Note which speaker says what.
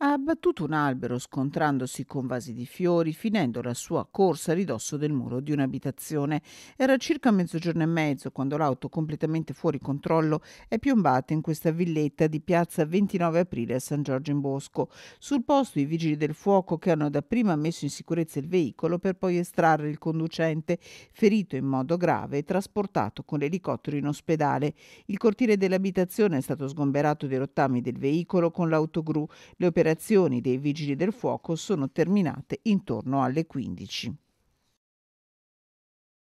Speaker 1: ha abbattuto un albero scontrandosi con vasi di fiori, finendo la sua corsa a ridosso del muro di un'abitazione. Era circa mezzogiorno e mezzo quando l'auto, completamente fuori controllo, è piombata in questa villetta di piazza 29 aprile a San Giorgio in Bosco. Sul posto i vigili del fuoco che hanno dapprima messo in sicurezza il veicolo per poi estrarre il conducente, ferito in modo grave e trasportato con l'elicottero in ospedale. Il cortile dell'abitazione è stato sgomberato dai rottami del veicolo con l'autogru. Le operazioni operazioni dei vigili del fuoco sono terminate intorno alle 15.